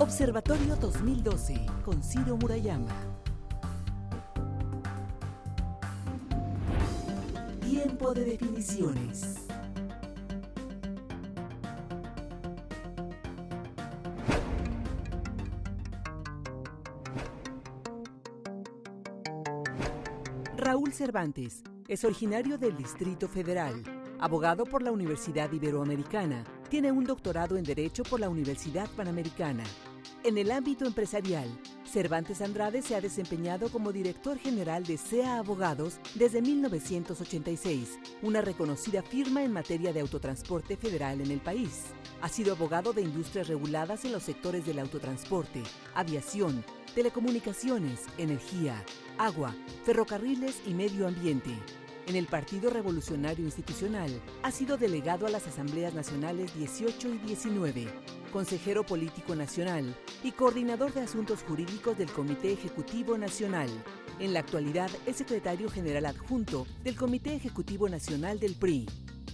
Observatorio 2012 con Ciro Murayama. Tiempo de definiciones. Raúl Cervantes es originario del Distrito Federal, abogado por la Universidad Iberoamericana, tiene un doctorado en Derecho por la Universidad Panamericana, en el ámbito empresarial, Cervantes Andrade se ha desempeñado como director general de SEA Abogados desde 1986, una reconocida firma en materia de autotransporte federal en el país. Ha sido abogado de industrias reguladas en los sectores del autotransporte, aviación, telecomunicaciones, energía, agua, ferrocarriles y medio ambiente en el Partido Revolucionario Institucional, ha sido delegado a las Asambleas Nacionales 18 y 19, consejero político nacional y coordinador de asuntos jurídicos del Comité Ejecutivo Nacional. En la actualidad es secretario general adjunto del Comité Ejecutivo Nacional del PRI.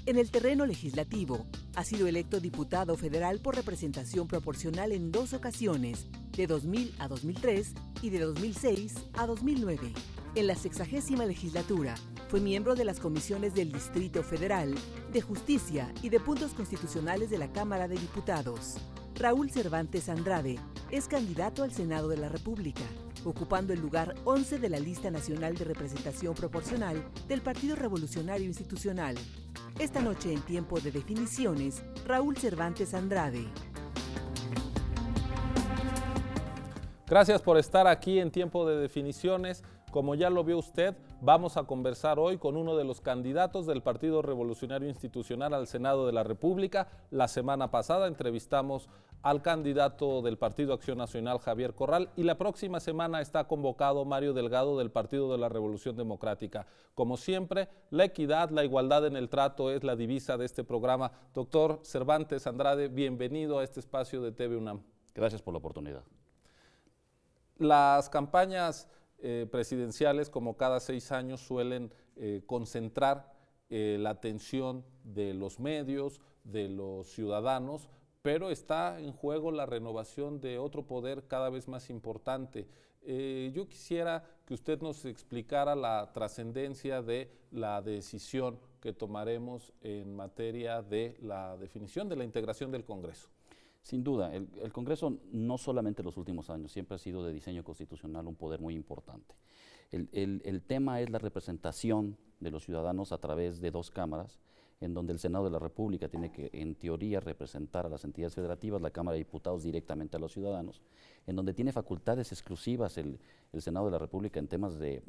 En el terreno legislativo, ha sido electo diputado federal por representación proporcional en dos ocasiones, de 2000 a 2003 y de 2006 a 2009. En la sexagésima legislatura, fue miembro de las comisiones del Distrito Federal, de Justicia y de Puntos Constitucionales de la Cámara de Diputados. Raúl Cervantes Andrade es candidato al Senado de la República, ocupando el lugar 11 de la lista nacional de representación proporcional del Partido Revolucionario Institucional. Esta noche en tiempo de definiciones, Raúl Cervantes Andrade. Gracias por estar aquí en tiempo de definiciones. Como ya lo vio usted, vamos a conversar hoy con uno de los candidatos del Partido Revolucionario Institucional al Senado de la República. La semana pasada entrevistamos al candidato del Partido Acción Nacional, Javier Corral, y la próxima semana está convocado Mario Delgado del Partido de la Revolución Democrática. Como siempre, la equidad, la igualdad en el trato es la divisa de este programa. Doctor Cervantes Andrade, bienvenido a este espacio de TV UNAM. Gracias por la oportunidad. Las campañas eh, presidenciales, como cada seis años, suelen eh, concentrar eh, la atención de los medios, de los ciudadanos, pero está en juego la renovación de otro poder cada vez más importante. yo quisiera que usted nos explicara la trascendencia de la decisión que tomaremos en materia de la definición de la integración del Congreso. Sin duda, el, Congreso no solamente en los últimos años, siempre ha sido de diseño constitucional un poder muy importante. el tema es la representación de los ciudadanos a través de dos cámaras en donde el Senado de la República tiene que, en teoría, representar a las entidades federativas, la Cámara de Diputados directamente a los ciudadanos, en donde tiene facultades exclusivas el, Senado de la República en temas de,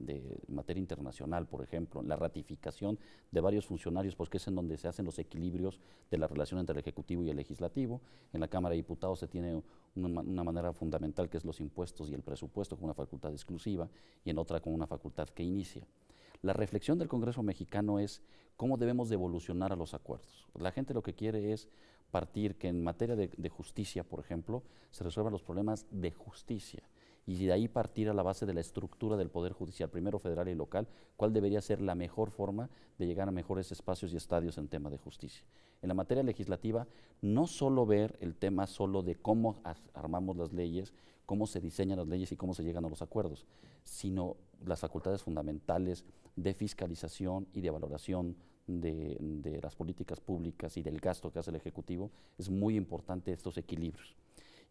materia internacional, por ejemplo, la ratificación de varios funcionarios, porque es en donde se hacen los equilibrios de la relación entre el Ejecutivo y el Legislativo. En la Cámara de Diputados se tiene una manera fundamental que es los impuestos y el presupuesto con una facultad exclusiva y en otra con una facultad que inicia. La reflexión del Congreso mexicano es cómo debemos de evolucionar a los acuerdos. La gente lo que quiere es partir que en materia de, de justicia, por ejemplo, se resuelvan los problemas de justicia y de ahí partir a la base de la estructura del Poder Judicial, primero federal y local, cuál debería ser la mejor forma de llegar a mejores espacios y estadios en tema de justicia. En la materia legislativa, no solo ver el tema solo de cómo armamos las leyes cómo se diseñan las leyes y cómo se llegan a los acuerdos, sino las facultades fundamentales de fiscalización y de valoración de, las políticas públicas y del gasto que hace el Ejecutivo, es muy importante estos equilibrios.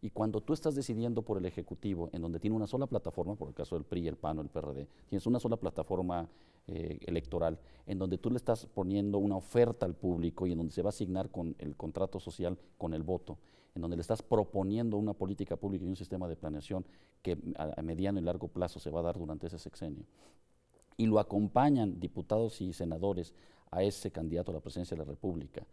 Y cuando tú estás decidiendo por el Ejecutivo, en donde tiene una sola plataforma, por el caso del PRI, el PAN o el PRD, tienes una sola plataforma eh, electoral, en donde tú le estás poniendo una oferta al público y en donde se va a asignar con el contrato social, con el voto, en donde le estás proponiendo una política pública y un sistema de planeación que a mediano y largo plazo se va a dar durante ese sexenio. Y lo acompañan diputados y senadores a ese candidato a la presidencia de la República.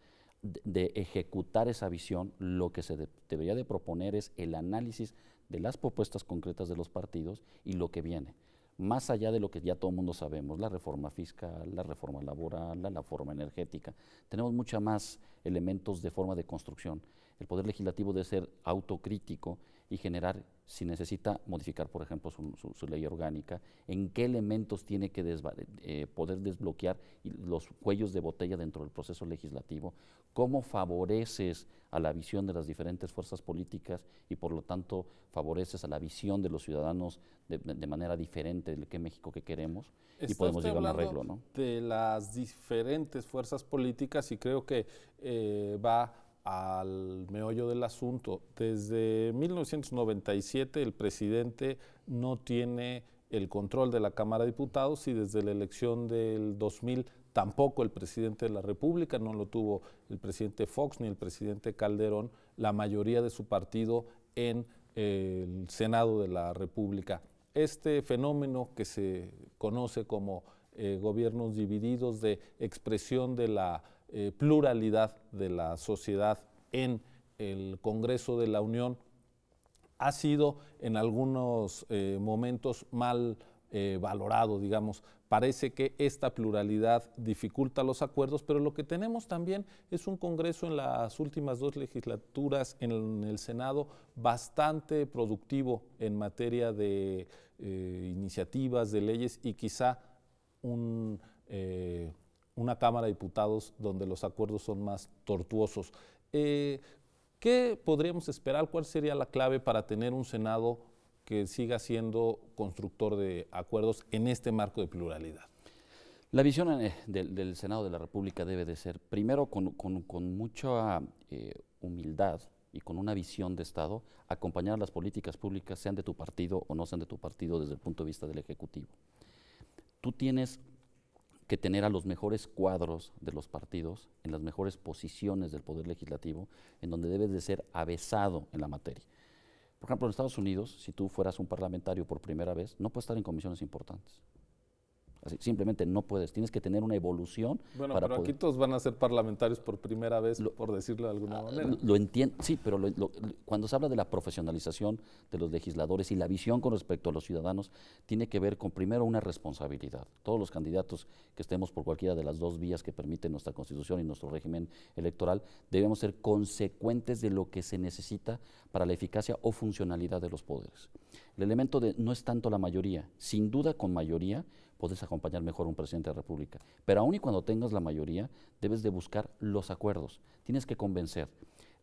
De, ejecutar esa visión, lo que se debería de proponer es el análisis de las propuestas concretas de los partidos y lo que viene más allá de lo que ya todo el mundo sabemos, la reforma fiscal, la reforma laboral, la, reforma energética. Tenemos muchos más elementos de forma de construcción el Poder Legislativo debe ser autocrítico y generar, si necesita modificar, por ejemplo, su, ley orgánica, en qué elementos tiene que eh, poder desbloquear los cuellos de botella dentro del proceso legislativo, cómo favoreces a la visión de las diferentes fuerzas políticas y, por lo tanto, favoreces a la visión de los ciudadanos de, manera diferente del que México que queremos y podemos llegar a un arreglo. ¿no? De las diferentes fuerzas políticas y creo que eh, va al meollo del asunto. Desde 1997 el presidente no tiene el control de la Cámara de Diputados y desde la elección del 2000 tampoco el presidente de la República, no lo tuvo el presidente Fox ni el presidente Calderón, la mayoría de su partido en eh, el Senado de la República. Este fenómeno que se conoce como eh, gobiernos divididos de expresión de la eh, pluralidad de la sociedad en el Congreso de la Unión ha sido en algunos eh, momentos mal eh, valorado, digamos. Parece que esta pluralidad dificulta los acuerdos, pero lo que tenemos también es un Congreso en las últimas dos legislaturas en el, Senado bastante productivo en materia de iniciativas, de leyes y quizá un una Cámara de Diputados donde los acuerdos son más tortuosos. Eh, ¿Qué podríamos esperar? ¿Cuál sería la clave para tener un Senado que siga siendo constructor de acuerdos en este marco de pluralidad? La visión eh, del, Senado de la República debe de ser, primero, con, mucha eh, humildad y con una visión de Estado, acompañar las políticas públicas, sean de tu partido o no sean de tu partido desde el punto de vista del Ejecutivo. Tú tienes que tener a los mejores cuadros de los partidos en las mejores posiciones del Poder Legislativo, en donde debes de ser avesado en la materia. Por ejemplo, en Estados Unidos, si tú fueras un parlamentario por primera vez, no puedes estar en comisiones importantes simplemente no puedes, tienes que tener una evolución. Bueno, para pero aquí todos van a ser parlamentarios por primera vez, por decirlo de alguna ah, manera. Lo entiendo, sí, pero cuando se habla de la profesionalización de los legisladores y la visión con respecto a los ciudadanos, tiene que ver con primero una responsabilidad. Todos los candidatos que estemos por cualquiera de las dos vías que permite nuestra constitución y nuestro régimen electoral, debemos ser consecuentes de lo que se necesita para la eficacia o funcionalidad de los poderes. El elemento de no es tanto la mayoría, sin duda con mayoría podés acompañar mejor a un presidente de la República. Pero aún y cuando tengas la mayoría, debes de buscar los acuerdos. Tienes que convencer.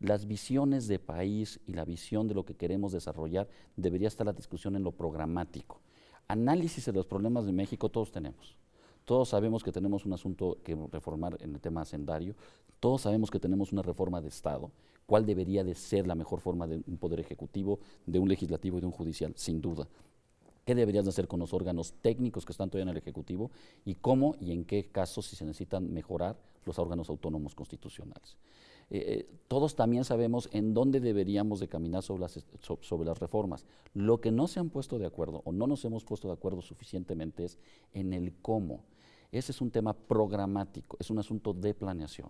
Las visiones de país y la visión de lo que queremos desarrollar debería estar la discusión en lo programático. Análisis de los problemas de México todos tenemos. Todos sabemos que tenemos un asunto que reformar en el tema hacendario, todos sabemos que tenemos una reforma de Estado, cuál debería de ser la mejor forma de un poder ejecutivo, de un legislativo y de un judicial, sin duda qué deberían hacer con los órganos técnicos que están todavía en el Ejecutivo y cómo y en qué casos, si se necesitan mejorar, los órganos autónomos constitucionales. Eh, eh, todos también sabemos en dónde deberíamos de caminar sobre las, sobre las reformas. Lo que no se han puesto de acuerdo o no nos hemos puesto de acuerdo suficientemente es en el cómo. Ese es un tema programático, es un asunto de planeación.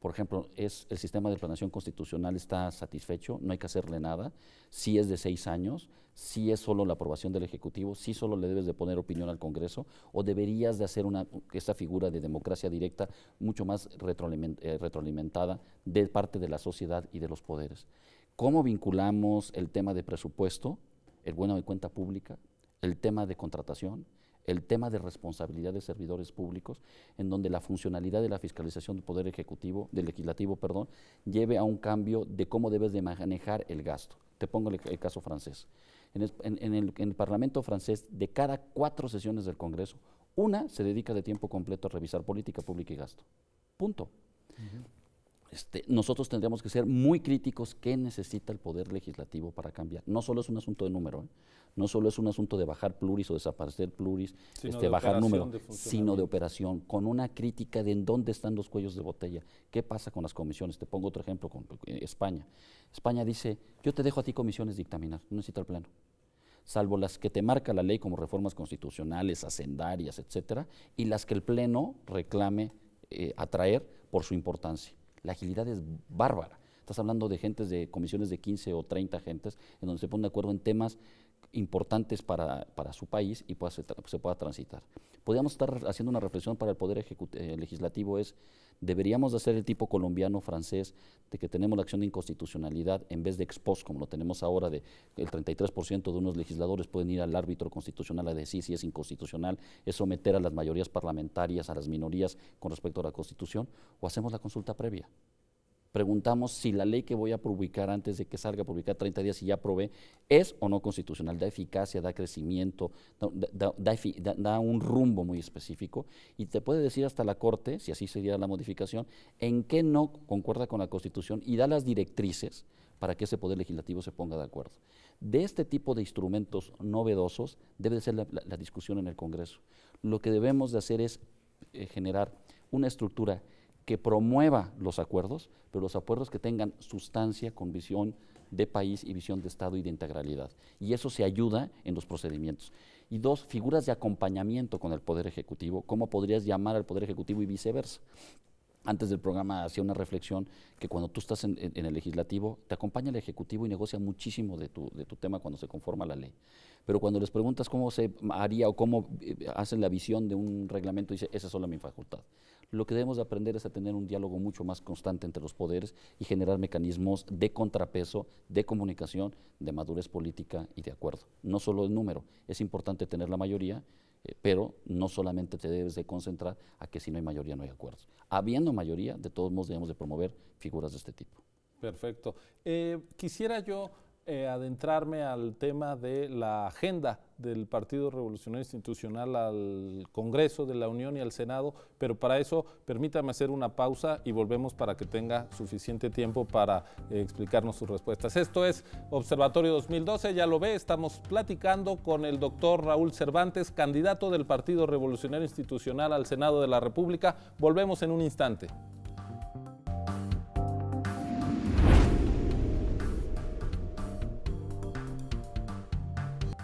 Por ejemplo, es, el sistema de planeación constitucional está satisfecho, no hay que hacerle nada. Si es de seis años, si es solo la aprobación del Ejecutivo, si solo le debes de poner opinión al Congreso, o deberías de hacer una, esta figura de democracia directa mucho más eh, retroalimentada de parte de la sociedad y de los poderes. ¿Cómo vinculamos el tema de presupuesto, el bueno de cuenta pública, el tema de contratación, el tema de responsabilidad de servidores públicos, en donde la funcionalidad de la fiscalización del poder ejecutivo, del legislativo, perdón, lleve a un cambio de cómo debes de manejar el gasto. Te pongo el, caso francés. En el, Parlamento francés, de cada cuatro sesiones del Congreso, una se dedica de tiempo completo a revisar política pública y gasto. Punto. Este, nosotros tendríamos que ser muy críticos qué necesita el poder legislativo para cambiar. No solo es un asunto de número, ¿eh? no solo es un asunto de bajar pluris o desaparecer pluris, este, bajar número, sino de operación, con una crítica de en dónde están los cuellos de botella, qué pasa con las comisiones. Te pongo otro ejemplo con eh, España. España dice, yo te dejo a ti comisiones dictaminar, no necesita el pleno salvo las que te marca la ley como reformas constitucionales, hacendarias, etcétera, y las que el Pleno reclame eh, atraer por su importancia. La agilidad es bárbara. Estás hablando de gentes de comisiones de 15 o 30 gentes, en donde se ponen de acuerdo en temas importantes para, su país y se, pueda transitar. Podríamos estar haciendo una reflexión para el Poder eh, Legislativo es, deberíamos hacer el tipo colombiano, francés, de que tenemos la acción de inconstitucionalidad en vez de ex como lo tenemos ahora, de el 33% de unos legisladores pueden ir al árbitro constitucional a decir si es inconstitucional, es someter a las mayorías parlamentarias, a las minorías con respecto a la Constitución, o hacemos la consulta previa preguntamos si la ley que voy a publicar antes de que salga, a publicar 30 días y ya aprobé, es o no constitucional, da eficacia, da crecimiento, da, un rumbo muy específico y te puede decir hasta la Corte, si así sería la modificación, en qué no concuerda con la Constitución y da las directrices para que ese poder legislativo se ponga de acuerdo. De este tipo de instrumentos novedosos debe ser la, discusión en el Congreso. Lo que debemos de hacer es eh, generar una estructura que promueva los acuerdos, pero los acuerdos que tengan sustancia con visión de país y visión de Estado y de integralidad. Y eso se ayuda en los procedimientos. Y dos, figuras de acompañamiento con el Poder Ejecutivo. ¿Cómo podrías llamar al Poder Ejecutivo y viceversa? antes del programa hacía una reflexión que cuando tú estás en, el legislativo, te acompaña el ejecutivo y negocia muchísimo de tu, de tu tema cuando se conforma la ley. Pero cuando les preguntas cómo se haría o cómo eh, hacen la visión de un reglamento, dice, esa es solo mi facultad. Lo que debemos aprender es a tener un diálogo mucho más constante entre los poderes y generar mecanismos de contrapeso, de comunicación, de madurez política y de acuerdo. No solo el número, es importante tener la mayoría eh, pero no solamente te debes de concentrar a que si no hay mayoría no hay acuerdos. Habiendo mayoría, de todos modos debemos de promover figuras de este tipo. Perfecto. Eh, quisiera yo eh, adentrarme al tema de la agenda del Partido Revolucionario Institucional al Congreso de la Unión y al Senado, pero para eso permítame hacer una pausa y volvemos para que tenga suficiente tiempo para eh, explicarnos sus respuestas. Esto es Observatorio 2012, ya lo ve, estamos platicando con el doctor Raúl Cervantes, candidato del Partido Revolucionario Institucional al Senado de la República. Volvemos en un instante.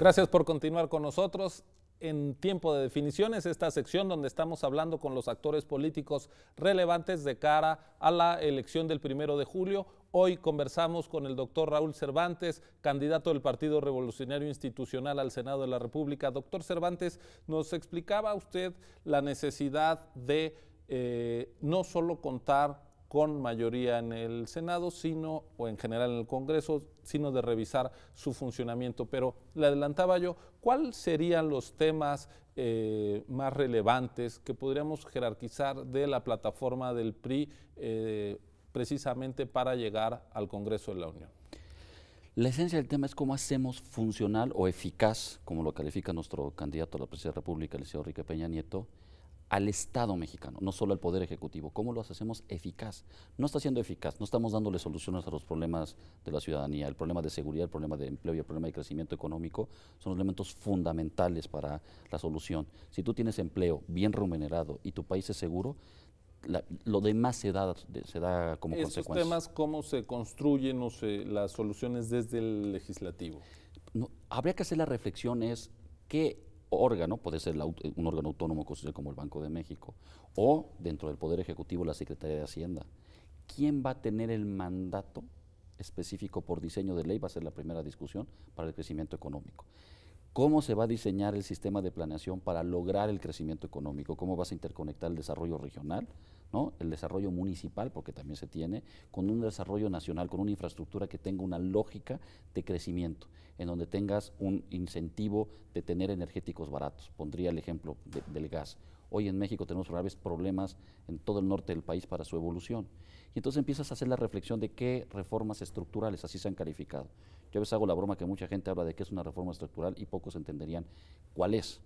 Gracias por continuar con nosotros en tiempo de definiciones, esta sección donde estamos hablando con los actores políticos relevantes de cara a la elección del primero de julio. Hoy conversamos con el doctor Raúl Cervantes, candidato del Partido Revolucionario Institucional al Senado de la República. Doctor Cervantes, nos explicaba usted la necesidad de eh, no solo contar con mayoría en el Senado, sino, o en general en el Congreso, sino de revisar su funcionamiento. Pero le adelantaba yo, ¿cuáles serían los temas eh, más relevantes que podríamos jerarquizar de la plataforma del PRI eh, precisamente para llegar al Congreso de la Unión? La esencia del tema es cómo hacemos funcional o eficaz, como lo califica nuestro candidato a la presidencia de la República, el señor Enrique Peña Nieto, al Estado mexicano, no solo al Poder Ejecutivo. ¿Cómo lo hacemos eficaz? No está siendo eficaz, no estamos dándole soluciones a los problemas de la ciudadanía. El problema de seguridad, el problema de empleo y el problema de crecimiento económico son los elementos fundamentales para la solución. Si tú tienes empleo bien remunerado y tu país es seguro, lo demás se da, se da como Esos consecuencia. temas, ¿cómo se construyen o las soluciones desde el legislativo? No, habría que hacer la reflexión es qué órgano, puede ser eh, un órgano autónomo como el Banco de México, o dentro del Poder Ejecutivo la Secretaría de Hacienda. ¿Quién va a tener el mandato específico por diseño de ley? Va a ser la primera discusión para el crecimiento económico. ¿Cómo se va a diseñar el sistema de planeación para lograr el crecimiento económico? ¿Cómo vas a interconectar el desarrollo regional el desarrollo municipal, porque también se tiene, con un desarrollo nacional, con una infraestructura que tenga una lógica de crecimiento, en donde tengas un incentivo de tener energéticos baratos. Pondría el ejemplo del gas. Hoy en México tenemos graves problemas en todo el norte del país para su evolución. Y entonces empiezas a hacer la reflexión de qué reformas estructurales así se han calificado. Yo a veces hago la broma que mucha gente habla de qué es una reforma estructural y pocos entenderían cuál es.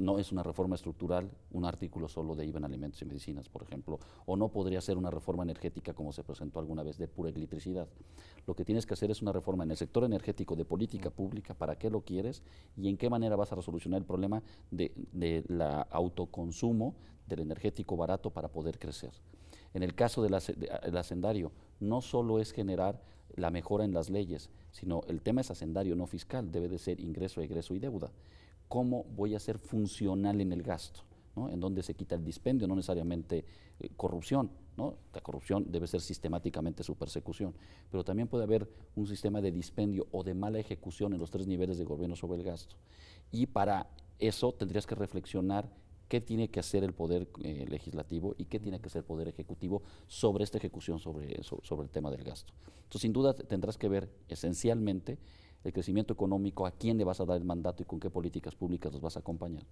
¿no? es una reforma estructural un artículo solo de IVA en alimentos y medicinas, por ejemplo, o no podría ser una reforma energética como se presentó alguna vez de pura electricidad. Lo que tienes que hacer es una reforma en el sector energético de política pública, para qué lo quieres y en qué manera vas a resolucionar el problema de, la autoconsumo del energético barato para poder crecer. En el caso del hacendario, no solo es generar la mejora en las leyes, sino el tema es hacendario, no fiscal, debe de ser ingreso, egreso y deuda cómo voy a ser funcional en el gasto, ¿no? en dónde se quita el dispendio, no necesariamente eh, corrupción. ¿no? La corrupción debe ser sistemáticamente su persecución, pero también puede haber un sistema de dispendio o de mala ejecución en los tres niveles de gobierno sobre el gasto. Y para eso tendrías que reflexionar qué tiene que hacer el poder eh, legislativo y qué tiene que hacer el poder ejecutivo sobre esta ejecución sobre, sobre el tema del gasto. Entonces, sin duda tendrás que ver esencialmente el crecimiento económico, a quién le vas a dar el mandato y con qué políticas públicas los vas a acompañar.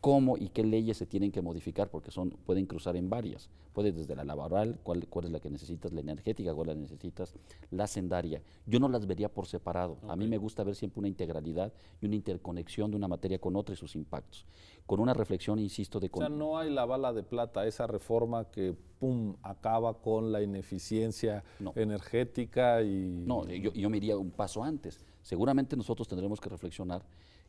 Cómo y qué leyes se tienen que modificar, porque son, pueden cruzar en varias. Puede desde la laboral, cuál, es la que necesitas, la energética, cuál la necesitas, la sendaria. Yo no las vería por separado. A mí me gusta ver siempre una integralidad y una interconexión de una materia con otra y sus impactos. Con una reflexión, insisto, de... O sea, no hay la bala de plata, esa reforma que, pum, acaba con la ineficiencia energética y... No, yo, yo me iría un paso antes Seguramente nosotros tendremos que reflexionar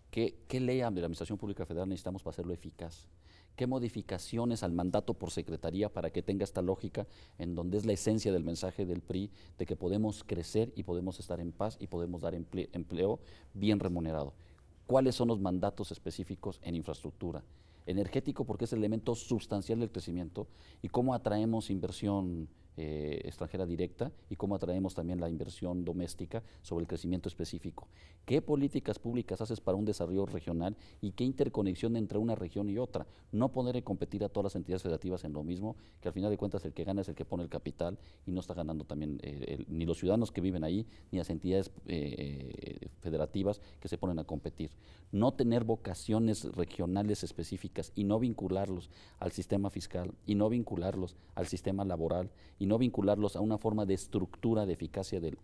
qué ley de la Administración Pública Federal necesitamos para hacerlo eficaz, qué modificaciones al mandato por secretaría para que tenga esta lógica en donde es la esencia del mensaje del PRI de que podemos crecer y podemos estar en paz y podemos dar empleo, empleo bien remunerado. ¿Cuáles son los mandatos específicos en infraestructura? energético porque es el elemento sustancial del crecimiento y cómo atraemos inversión eh, extranjera directa y cómo atraemos también la inversión doméstica sobre el crecimiento específico. ¿Qué políticas públicas haces para un desarrollo regional y qué interconexión entre una región y otra? No poner en competir a todas las entidades federativas en lo mismo, que al final de cuentas el que gana es el que pone el capital y no está ganando también eh, ni los ciudadanos que viven ahí, ni las entidades eh, federativas que se ponen a competir. No tener vocaciones regionales específicas y no vincularlos al sistema fiscal y no vincularlos al sistema laboral y no vincularlos a una forma de estructura de eficacia del,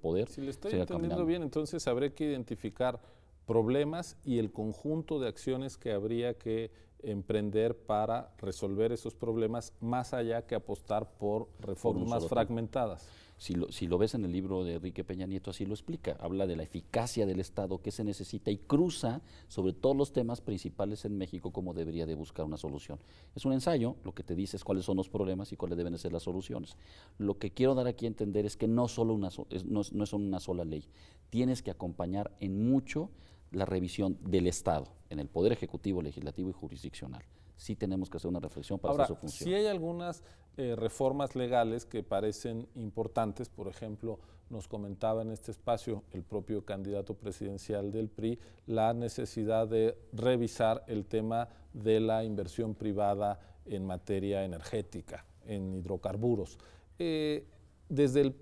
poder. Si le estoy entendiendo bien, entonces habré que identificar problemas y el conjunto de acciones que habría que emprender para resolver esos problemas más allá que apostar por reformas fragmentadas. Si lo, si lo, ves en el libro de Enrique Peña Nieto, así lo explica. Habla de la eficacia del Estado, que se necesita y cruza sobre todos los temas principales en México cómo debería de buscar una solución. Es un ensayo, lo que te dice es cuáles son los problemas y cuáles deben ser las soluciones. Lo que quiero dar aquí a entender es que no, solo una es, no, es una sola ley. Tienes que acompañar en mucho la revisión del Estado en el Poder Ejecutivo, Legislativo y Jurisdiccional. Sí tenemos que hacer una reflexión para hacer su función. Si hay algunas eh, reformas legales que parecen importantes. Por ejemplo, nos comentaba en este espacio el propio candidato presidencial del PRI la necesidad de revisar el tema de la inversión privada en materia energética, en hidrocarburos. Eh, desde el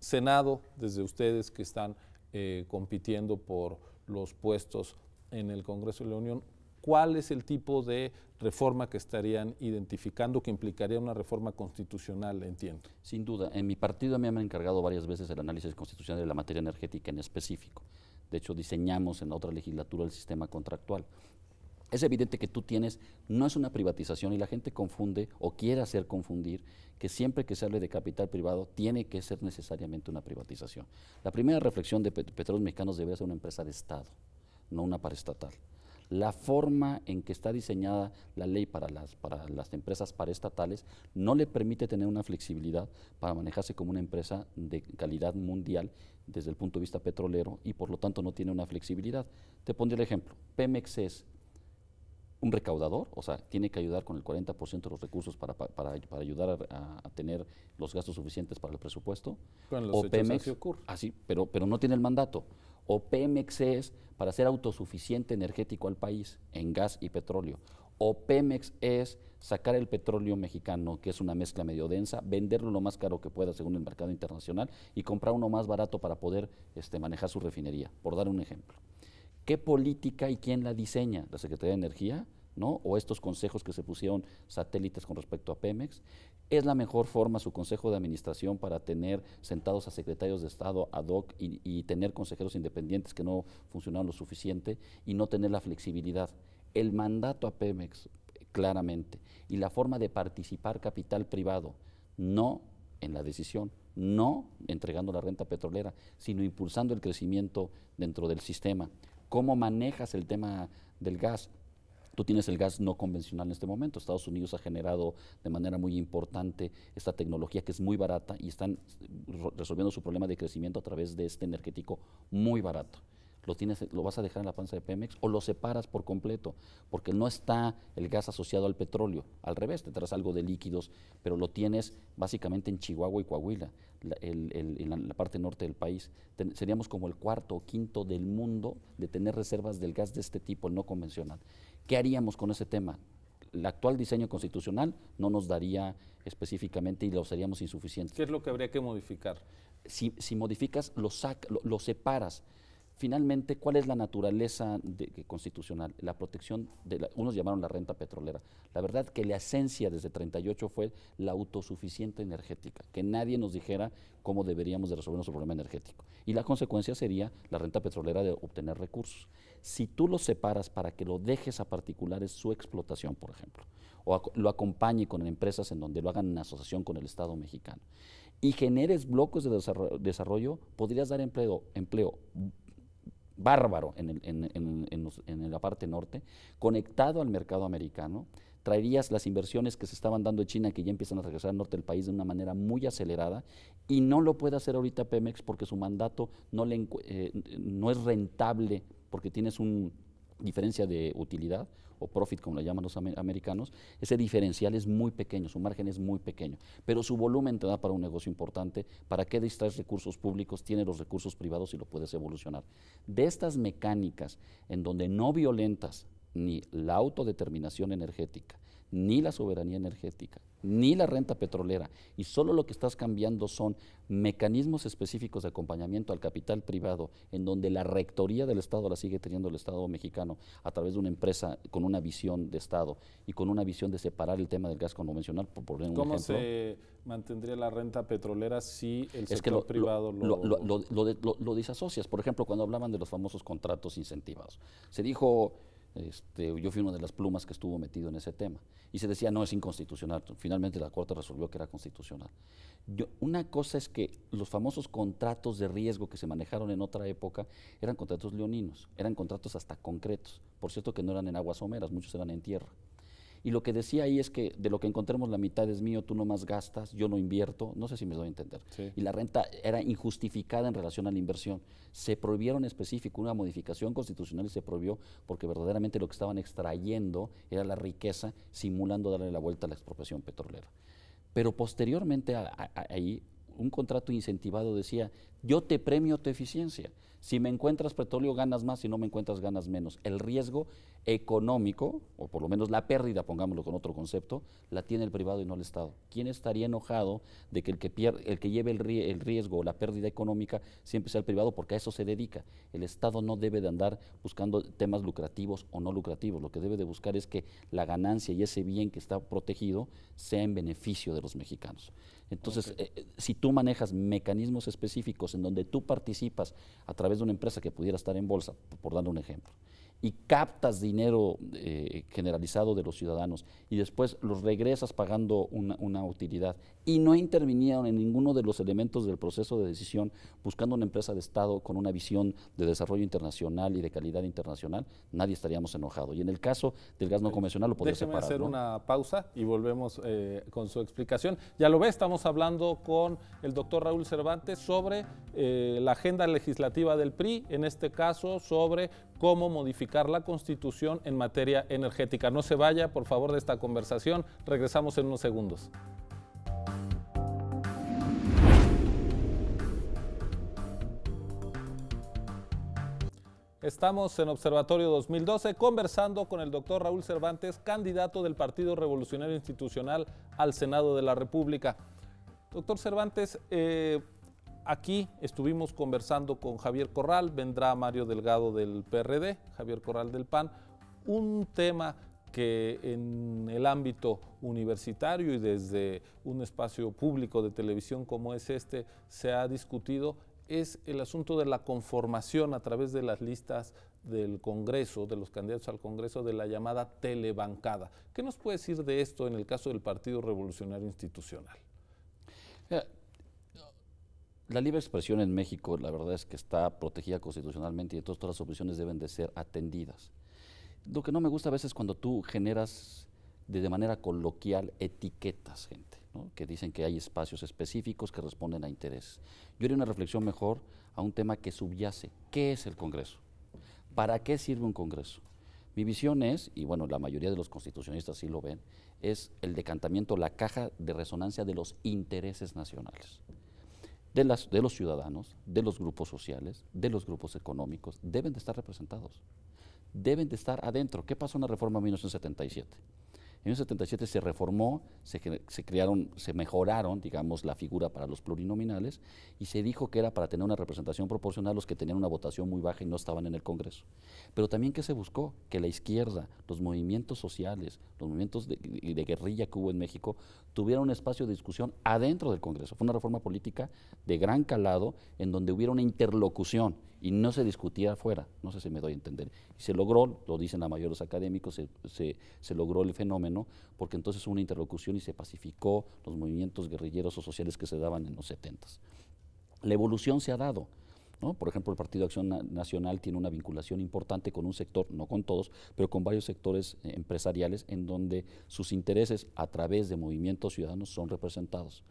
Senado, desde ustedes que están eh, compitiendo por los puestos en el Congreso de la Unión, cuál es el tipo de reforma que estarían identificando que implicaría una reforma constitucional, entiendo. Sin duda, en mi partido me han encargado varias veces el análisis constitucional de la materia energética en específico. De hecho, diseñamos en otra legislatura el sistema contractual. Es evidente que tú tienes, no es una privatización y la gente confunde o quiere hacer confundir que siempre que se hable de capital privado tiene que ser necesariamente una privatización. La primera reflexión de Petróleos Mexicanos debe ser una empresa de Estado, no una paraestatal la forma en que está diseñada la ley para las, para las empresas paraestatales no le permite tener una flexibilidad para manejarse como una empresa de calidad mundial desde el punto de vista petrolero y por lo tanto no tiene una flexibilidad. Te pondré el ejemplo. Pemex es un recaudador, o sea, tiene que ayudar con el 40% de los recursos para, para ayudar a, tener los gastos suficientes para el presupuesto. o así pero, pero no tiene el mandato o Pemex es para ser autosuficiente energético al país en gas y petróleo, o Pemex es sacar el petróleo mexicano, que es una mezcla medio densa, venderlo lo más caro que pueda según el mercado internacional y comprar uno más barato para poder este, manejar su refinería, por dar un ejemplo. ¿Qué política y quién la diseña? ¿La Secretaría de Energía? o estos consejos que se pusieron satélites con respecto a Pemex. ¿Es la mejor forma su consejo de administración para tener sentados a secretarios de Estado ad hoc y, y tener consejeros independientes que no funcionaron lo suficiente y no tener la flexibilidad? El mandato a Pemex, claramente, y la forma de participar capital privado, no en la decisión, no entregando la renta petrolera, sino impulsando el crecimiento dentro del sistema. ¿Cómo manejas el tema del gas? Tú tienes el gas no convencional en este momento. Estados Unidos ha generado de manera muy importante esta tecnología que es muy barata y están resolviendo su problema de crecimiento a través de este energético muy barato lo, tienes, lo vas a dejar en la panza de Pemex o lo separas por completo, porque no está el gas asociado al petróleo. Al revés, te traes algo de líquidos, pero lo tienes básicamente en Chihuahua y Coahuila, en la, parte norte del país. seríamos como el cuarto o quinto del mundo de tener reservas del gas de este tipo no convencional. ¿Qué haríamos con ese tema? el actual diseño constitucional no nos daría específicamente y lo seríamos insuficientes. ¿Qué es lo que habría que modificar? Si, modificas, lo, separas finalmente, ¿cuál es la naturaleza constitucional? La protección de, unos llamaron la renta petrolera. La verdad que la esencia desde 38 fue la autosuficiente energética, que nadie nos dijera cómo deberíamos de resolver nuestro problema energético. Y la consecuencia sería la renta petrolera de obtener recursos. Si tú lo separas para que lo dejes a particulares su explotación, por ejemplo, o lo acompañe con empresas en donde lo hagan en asociación con el Estado mexicano, y generes bloques de desarrollo, podrías dar empleo, empleo bárbaro en, en, en la parte norte, conectado al mercado americano, traerías las inversiones que se estaban dando de China, que ya empiezan a regresar al norte del país de una manera muy acelerada, y no lo puede hacer ahorita Pemex porque su mandato no, le, eh, no es rentable, porque tienes un diferencia de utilidad o profit, como le llaman los americanos, ese diferencial es muy pequeño, su margen es muy pequeño, pero su volumen te da para un negocio importante, para qué distraes recursos públicos, tiene los recursos privados y lo puedes evolucionar. De estas mecánicas en donde no violentas ni la autodeterminación energética, ni la soberanía energética, ni la renta petrolera. Y solo lo que estás cambiando son mecanismos específicos de acompañamiento al capital privado, en donde la rectoría del Estado la sigue teniendo el Estado mexicano a través de una empresa con una visión de Estado y con una visión de separar el tema del gas convencional, por poner un ¿Cómo se mantendría la renta petrolera si el sector lo, privado lo lo, lo Por ejemplo, cuando hablaban de los famosos contratos incentivados, se dijo este, yo fui una de las plumas que estuvo metido en ese tema. Y se decía, no, es inconstitucional. Finalmente la Corte resolvió que era constitucional. una cosa es que los famosos contratos de riesgo que se manejaron en otra época eran contratos leoninos, eran contratos hasta concretos. Por cierto que no eran en aguas someras, muchos eran en tierra. Y lo que decía ahí es que de lo que encontremos la mitad es mío, tú no más gastas, yo no invierto, no sé si me doy a entender. Y la renta era injustificada en relación a la inversión. Se prohibieron específicamente específico una modificación constitucional y se prohibió porque verdaderamente lo que estaban extrayendo era la riqueza, simulando darle la vuelta a la expropiación petrolera. Pero posteriormente ahí, un contrato incentivado decía, yo te premio tu eficiencia. Si me encuentras petróleo, ganas más, si no me encuentras, ganas menos. El riesgo económico, o por lo menos la pérdida, pongámoslo con otro concepto, la tiene el privado y no el Estado. ¿Quién estaría enojado de que el que, pierde, el que lleve el, el riesgo o la pérdida económica siempre sea el privado? Porque a eso se dedica. El Estado no debe de andar buscando temas lucrativos o no lucrativos. Lo que debe de buscar es que la ganancia y ese bien que está protegido sea en beneficio de los mexicanos. Entonces, eh, eh, si tú manejas mecanismos específicos en donde tú participas a través de una empresa que pudiera estar en bolsa, por, por dar un ejemplo, y captas dinero eh, generalizado de los ciudadanos y después los regresas pagando una, utilidad y no intervinieron en ninguno de los elementos del proceso de decisión buscando una empresa de Estado con una visión de desarrollo internacional y de calidad internacional, nadie estaríamos enojado Y en el caso del gas no eh, convencional lo podría separar. hacer una pausa y volvemos eh, con su explicación. Ya lo ve, estamos hablando con el doctor Raúl Cervantes sobre la agenda legislativa del PRI, en este caso sobre cómo modificar la Constitución en materia energética. No se vaya, por favor, de esta conversación. Regresamos en unos segundos. Estamos en Observatorio 2012 conversando con el doctor Raúl Cervantes, candidato del Partido Revolucionario Institucional al Senado de la República. Doctor Cervantes, eh, Aquí estuvimos conversando con Javier Corral, vendrá Mario Delgado del PRD, Javier Corral del PAN, un tema que en el ámbito universitario y desde un espacio público de televisión como es este se ha discutido es el asunto de la conformación a través de las listas del Congreso, de los candidatos al Congreso, de la llamada telebancada. ¿Qué nos puede decir de esto en el caso del Partido Revolucionario Institucional? la libre expresión en México, la verdad es que está protegida constitucionalmente y entonces todas las opciones deben de ser atendidas. Lo que no me gusta a veces es cuando tú generas de manera coloquial etiquetas, gente, que dicen que hay espacios específicos que responden a intereses. Yo haría una reflexión mejor a un tema que subyace. ¿Qué es el Congreso? ¿Para qué sirve un Congreso? Mi visión es, y bueno, la mayoría de los constitucionistas sí lo ven, es el decantamiento, la caja de resonancia de los intereses nacionales de, los ciudadanos, de los grupos sociales, de los grupos económicos, deben de estar representados, deben de estar adentro. ¿Qué pasó en la reforma de 1977? En el 77 se reformó, se, crearon, se mejoraron, digamos, la figura para los plurinominales y se dijo que era para tener una representación proporcional a los que tenían una votación muy baja y no estaban en el Congreso. Pero también que se buscó que la izquierda, los movimientos sociales, los movimientos de, de guerrilla que hubo en México, tuvieran un espacio de discusión adentro del Congreso. Fue una reforma política de gran calado en donde hubiera una interlocución y no se discutía afuera, no sé si me doy a entender. Y se logró, lo dicen la mayoría de los académicos, se, logró el fenómeno porque entonces hubo una interlocución y se pacificó los movimientos guerrilleros o sociales que se daban en los 70. La evolución se ha dado. ¿no? Por ejemplo, el Partido Acción Nacional tiene una vinculación importante con un sector, no con todos, pero con varios sectores eh, empresariales en donde sus intereses a través de movimientos ciudadanos son representados.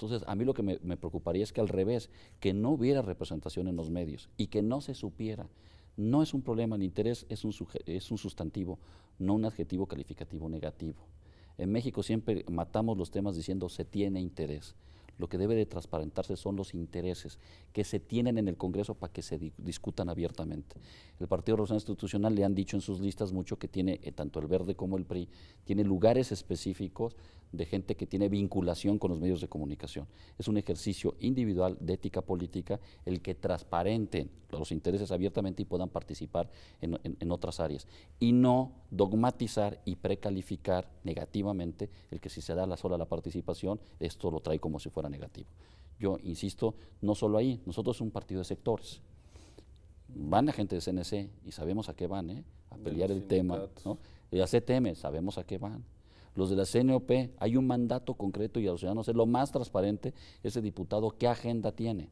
Entonces, a mí lo que me, preocuparía es que al revés, que no hubiera representación en los medios y que no se supiera no es un problema, el interés es un, es un, sustantivo, no un adjetivo calificativo negativo. En México siempre matamos los temas diciendo se tiene interés. Lo que debe de transparentarse son los intereses que se tienen en el Congreso para que se discutan abiertamente. El Partido de Institucional le han dicho en sus listas mucho que tiene, eh, tanto el Verde como el PRI, tiene lugares específicos de gente que tiene vinculación con los medios de comunicación. Es un ejercicio individual de ética política el que transparenten los intereses abiertamente y puedan participar en, en otras áreas. Y no dogmatizar y precalificar negativamente el que si se da la sola la participación, esto lo trae como si fuera negativo. Yo insisto, no solo ahí, nosotros somos un partido de sectores. Van la gente de CNC y sabemos a qué van, ¿eh? a pelear el tema. ¿no? La CTM, sabemos a qué van. Los de la CNOP, hay un mandato concreto y a los ciudadanos es lo más transparente ese diputado qué agenda tiene.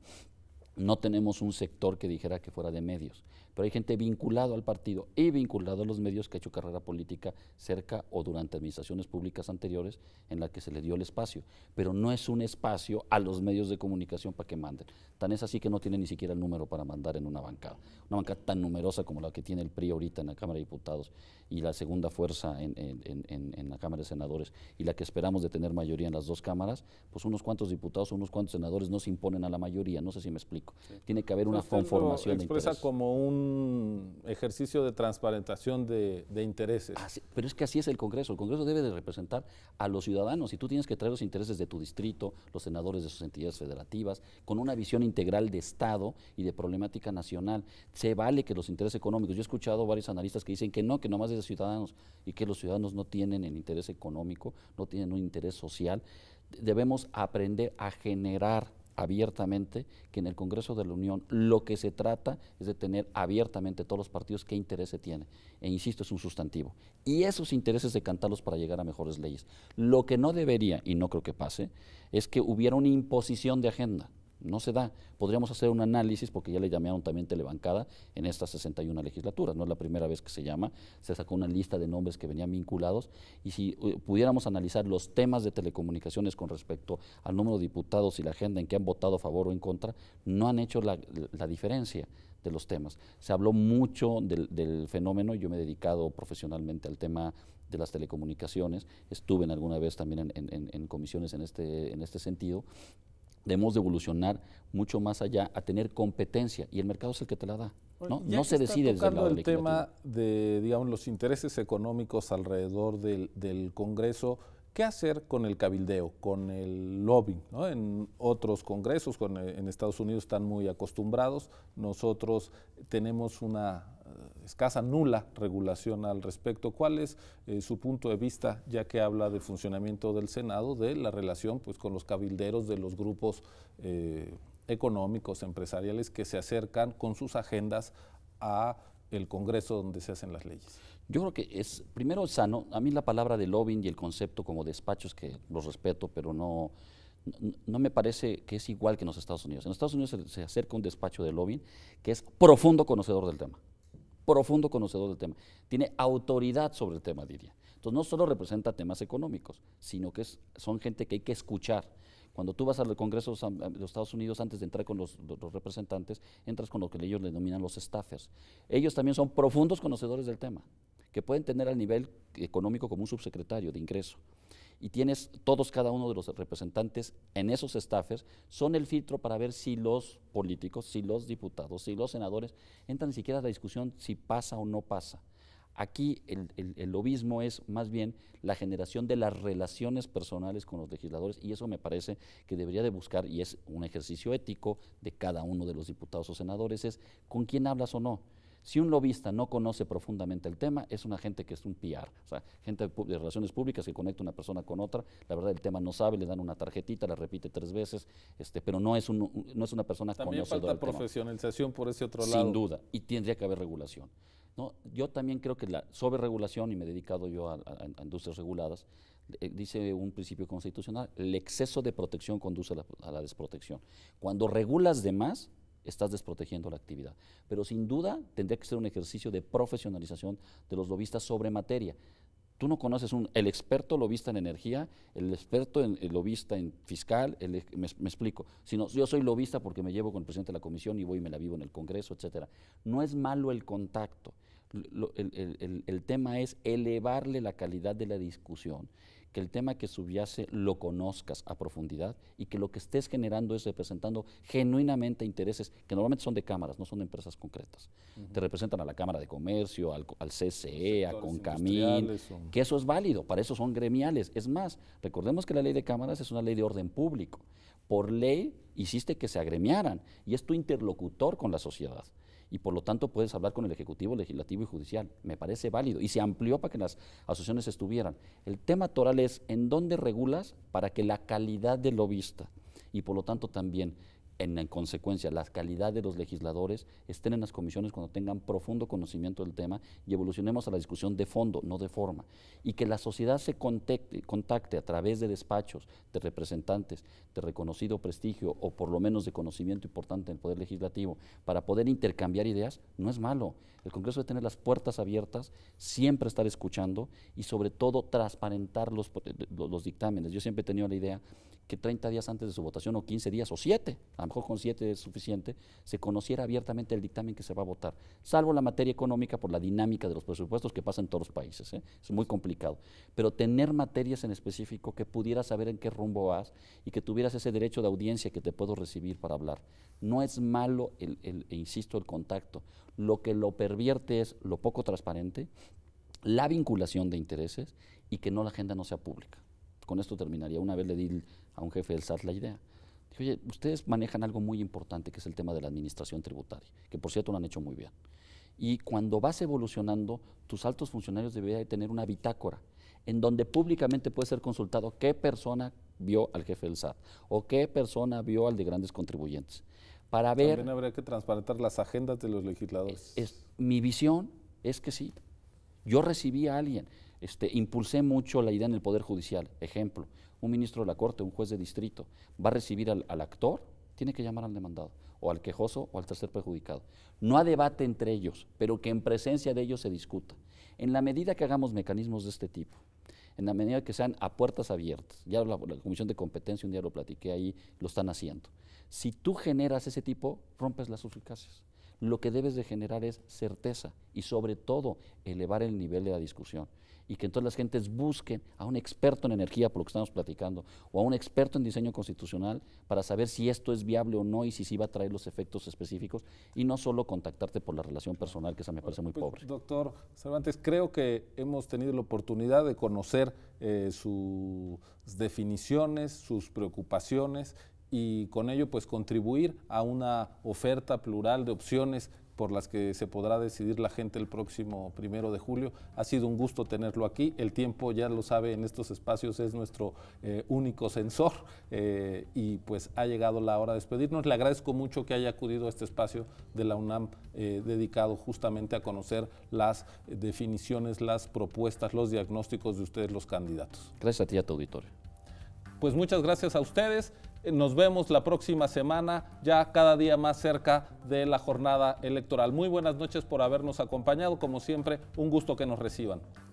No tenemos un sector que dijera que fuera de medios pero hay gente vinculado al partido y vinculado a los medios que ha hecho carrera política cerca o durante administraciones públicas anteriores en la que se le dio el espacio, pero no es un espacio a los medios de comunicación para que manden. Tan es así que no tiene ni siquiera el número para mandar en una bancada, una bancada tan numerosa como la que tiene el PRI ahorita en la Cámara de Diputados y la segunda fuerza en, la Cámara de Senadores y la que esperamos de tener mayoría en las dos cámaras, pues unos cuantos diputados, unos cuantos senadores no se imponen a la mayoría, no sé si me explico. Tiene que haber una conformación. expresa como un un ejercicio de transparentación de, intereses. pero es que así es el Congreso. El Congreso debe de representar a los ciudadanos y tú tienes que traer los intereses de tu distrito, los senadores de sus entidades federativas, con una visión integral de Estado y de problemática nacional. Se vale que los intereses económicos, yo he escuchado varios analistas que dicen que no, que nomás es de ciudadanos y que los ciudadanos no tienen el interés económico, no tienen un interés social. Debemos aprender a generar abiertamente que en el Congreso de la Unión lo que se trata es de tener abiertamente todos los partidos qué interés se tiene. E insisto, es un sustantivo. Y esos intereses de cantarlos para llegar a mejores leyes. Lo que no debería, y no creo que pase, es que hubiera una imposición de agenda. No se da. Podríamos hacer un análisis, porque ya le llamaron también telebancada en estas 61 legislaturas, no es la primera vez que se llama, se sacó una lista de nombres que venían vinculados, y si eh, pudiéramos analizar los temas de telecomunicaciones con respecto al número de diputados y la agenda en que han votado a favor o en contra, no han hecho la, diferencia de los temas. Se habló mucho del, fenómeno, yo me he dedicado profesionalmente al tema de las telecomunicaciones, estuve en alguna vez también en, comisiones en este, en este sentido, debemos de evolucionar mucho más allá a tener competencia y el mercado es el que te la da. no, no se decide desde el lado el tema de digamos los intereses económicos alrededor del, Congreso. ¿Qué hacer con el cabildeo, con el lobbying? ¿no? En otros congresos, con, en Estados Unidos están muy acostumbrados. Nosotros tenemos una eh, escasa, nula regulación al respecto. ¿Cuál es eh, su punto de vista, ya que habla de funcionamiento del Senado, de la relación pues, con los cabilderos de los grupos eh, económicos, empresariales que se acercan con sus agendas a el Congreso donde se hacen las leyes? Yo creo que es, primero, sano. A mí la palabra de lobbying y el concepto como despachos, que los respeto, pero no, no me parece que es igual que en los Estados Unidos. En los Estados Unidos se, acerca un despacho de lobbying que es profundo conocedor del tema profundo conocedor del tema, tiene autoridad sobre el tema, diría. Entonces no solo representa temas económicos, sino que son gente que hay que escuchar. Cuando tú vas al Congreso de los eh, Estados Unidos, antes de entrar con los, representantes, entras con lo que ellos le denominan los staffers. Ellos también son profundos conocedores del tema, que pueden tener al nivel económico como un subsecretario de ingreso y tienes todos cada uno de los representantes en esos estafes, son el filtro para ver si los políticos, si los diputados, si los senadores entran ni siquiera a la discusión si pasa o no pasa. Aquí el, el, lobismo es más bien la generación de las relaciones personales con los legisladores y eso me parece que debería de buscar, y es un ejercicio ético de cada uno de los diputados o senadores, es con quién hablas o no. Si un lobista no conoce profundamente el tema, es una gente que es un PR, o sea, gente de, relaciones públicas que conecta una persona con otra, la verdad el tema no sabe, le dan una tarjetita, la repite tres veces, este, pero no es, un, no es una persona También falta profesionalización por ese otro lado. Sin duda, y tendría que haber regulación. No, yo también creo que la sobreregulación, y me he dedicado yo a, industrias reguladas, eh, dice un principio constitucional, el exceso de protección conduce a la, a la desprotección. Cuando regulas de más, estás desprotegiendo la actividad. Pero sin duda tendría que ser un ejercicio de profesionalización de los lobistas sobre materia. Tú no conoces un, el experto lobista en energía, el experto en, lobista en fiscal, me, explico, sino yo soy lobista porque me llevo con el presidente de la comisión y voy y me la vivo en el Congreso, etcétera. No es malo el contacto, el tema es elevarle la calidad de la discusión que el tema que subyace lo conozcas a profundidad y que lo que estés generando es representando genuinamente intereses que normalmente son de cámaras, no son de empresas concretas. Te representan a la Cámara de Comercio, al, CCE, a Concamín, que eso es válido, para eso son gremiales. Es más, recordemos que la ley de cámaras es una ley de orden público. Por ley hiciste que se agremiaran y es tu interlocutor con la sociedad y por lo tanto puedes hablar con el Ejecutivo, Legislativo y Judicial. Me parece válido y se amplió para que las asociaciones estuvieran. El tema toral es en dónde regulas para que la calidad del lobista y por lo tanto también en, consecuencia, la calidad de los legisladores estén en las comisiones cuando tengan profundo conocimiento del tema y evolucionemos a la discusión de fondo, no de forma. Y que la sociedad se contacte, a través de despachos, de representantes de reconocido prestigio o por lo menos de conocimiento importante en el Poder Legislativo para poder intercambiar ideas, no es malo. El Congreso debe tener las puertas abiertas, siempre estar escuchando y sobre todo transparentar los, los dictámenes. Yo siempre he tenido la idea que 30 días antes de su votación o 15 días o 7, a lo mejor con 7 es suficiente, se conociera abiertamente el dictamen que se va a votar, salvo la materia económica por la dinámica de los presupuestos que pasa en todos los países, ¿eh? es muy complicado, pero tener materias en específico que pudieras saber en qué rumbo vas y que tuvieras ese derecho de audiencia que te puedo recibir para hablar. No es malo, el, e insisto, el contacto, lo que lo pervierte es lo poco transparente, la vinculación de intereses y que no la agenda no sea pública. Con esto terminaría. Una vez le di a un jefe del SAT la idea. Dije, oye, ustedes manejan algo muy importante que es el tema de la administración tributaria, que por cierto lo han hecho muy bien. Y cuando vas evolucionando, tus altos funcionarios deberían tener una bitácora en donde públicamente puede ser consultado qué persona vio al jefe del SAT o qué persona vio al de grandes contribuyentes. Para ver... También habría que transparentar las agendas de los legisladores. mi visión es que sí. Yo recibí a alguien este, impulsé mucho la idea en el Poder Judicial. Ejemplo, un ministro de la Corte, un juez de distrito, va a recibir al, actor, tiene que llamar al demandado, o al quejoso, o al tercer perjudicado. No a debate entre ellos, pero que en presencia de ellos se discuta. En la medida que hagamos mecanismos de este tipo, en la medida que sean a puertas abiertas. Ya la, Comisión de Competencia un día lo platiqué ahí, lo están haciendo. Si tú generas ese tipo, rompes las suficacias. Lo que debes de generar es certeza y sobre todo elevar el nivel de la discusión y que entonces las gentes busquen a un experto en energía, por lo que estamos platicando, o a un experto en diseño constitucional para saber si esto es viable o no y si sí va a traer los efectos específicos y no solo contactarte por la relación personal, que esa me parece muy pues, pobre. Doctor Cervantes, creo que hemos tenido la oportunidad de conocer eh, sus definiciones, sus preocupaciones y con ello pues contribuir a una oferta plural de opciones por las que se podrá decidir la gente el próximo primero de julio. Ha sido un gusto tenerlo aquí. El tiempo, ya lo sabe, en estos espacios es nuestro eh, único sensor eh, y pues ha llegado la hora de despedirnos. Le agradezco mucho que haya acudido a este espacio de la UNAM eh, dedicado justamente a conocer las definiciones, las propuestas, los diagnósticos de ustedes, los candidatos. Gracias a ti y a tu auditorio. Pues muchas gracias a ustedes nos vemos la próxima semana, ya cada día más cerca de la jornada electoral. Muy buenas noches por habernos acompañado. Como siempre, un gusto que nos reciban.